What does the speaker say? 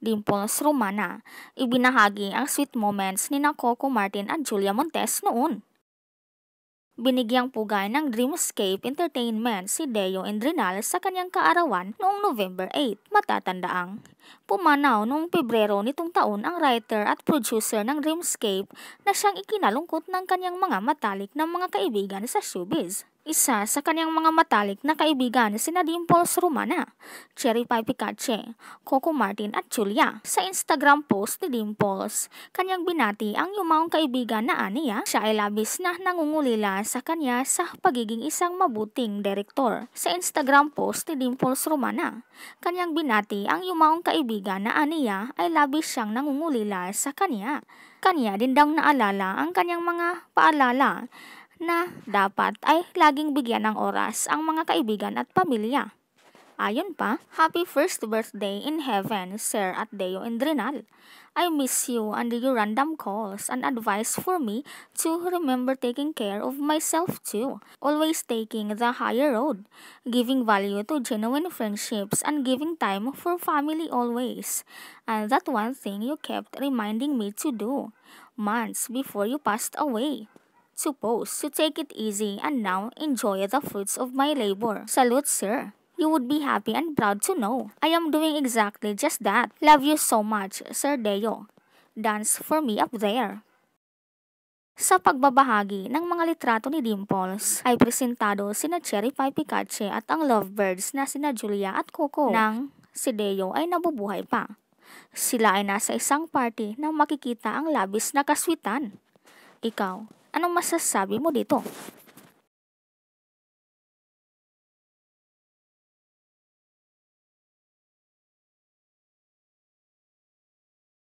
Dimples Romana. Ibinahagi ang sweet moments ni na Coco Martin at Julia Montes noon. Binigyang pugay ng Dreamscape Entertainment si Deo Endrinal sa kanyang kaarawan noong November 8. Matatandaang, pumanaw noong Pebrero nitong taon ang writer at producer ng Dreamscape na siyang ikinalungkot ng kanyang mga matalik na mga kaibigan sa showbiz isa sa kanyang mga matalik na kaibigan sina Dimples Romana, Cherry Pie Picache, Coco Martin at Julia. Sa Instagram post ni Dimples, kanyang binati ang yumaong kaibigan na Ania. Siya ay labis na nangungulila sa kanya sa pagiging isang mabuting direktor. Sa Instagram post ni Dimples Romana, kanyang binati ang yumaong kaibigan na Ania ay labis siyang nangungulila sa kanya. Kanya din daw naalala ang kanyang mga paalala na dapat ay laging bigyan ng oras ang mga kaibigan at pamilya. Ayon pa, happy first birthday in heaven, Sir at Deo Indrinal. I miss you and your random calls and advice for me to remember taking care of myself too. Always taking the higher road, giving value to genuine friendships and giving time for family always. And that one thing you kept reminding me to do months before you passed away supposed to take it easy and now enjoy the fruits of my labor. Salute, sir. You would be happy and proud to know. I am doing exactly just that. Love you so much, Sir Deo. Dance for me up there. Sa pagbabahagi ng mga litrato ni Dimples ay presentado sina Cherry Pie Picache at ang lovebirds na sina Julia at Coco nang si Deo ay nabubuhay pa. Sila ay nasa isang party na makikita ang labis na kaswitan. Ikaw, Anong masasabi mo dito?